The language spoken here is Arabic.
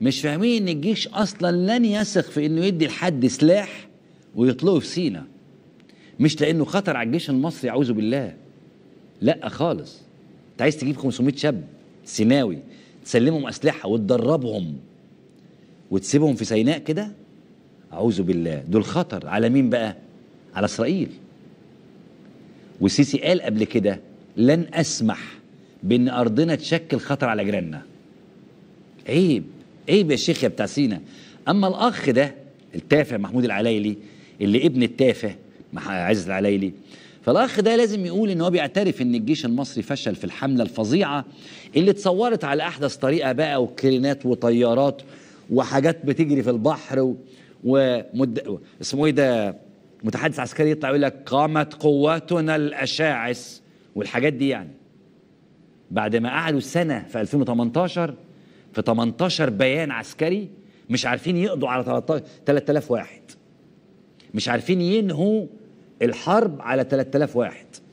مش فاهمين ان الجيش اصلا لن يثق في انه يدي لحد سلاح ويطلقه في سينا مش لانه خطر على الجيش المصري اعوذ بالله لا خالص انت عايز تجيب 500 شاب سيناوي تسلمهم اسلحه وتدربهم وتسيبهم في سيناء كده اعوذ بالله دول خطر على مين بقى على اسرائيل والسيسي قال قبل كده لن اسمح بان ارضنا تشكل خطر على جيراننا عيب ايه يا شيخ يا بتاع سينا اما الاخ ده التافه محمود العلايلي اللي ابن التافه عزت العلايلي فالاخ ده لازم يقول ان هو بيعترف ان الجيش المصري فشل في الحمله الفظيعه اللي اتصورت على احدث طريقه بقى وكرينات وطيارات وحاجات بتجري في البحر و... ومد... اسمه ايه ده متحدث عسكري يطلع يقول لك قامت قواتنا الاشاعس والحاجات دي يعني بعد ما قعدوا سنه في 2018 في 18 بيان عسكري مش عارفين يقضوا على 3000 واحد مش عارفين ينهوا الحرب على 3000 واحد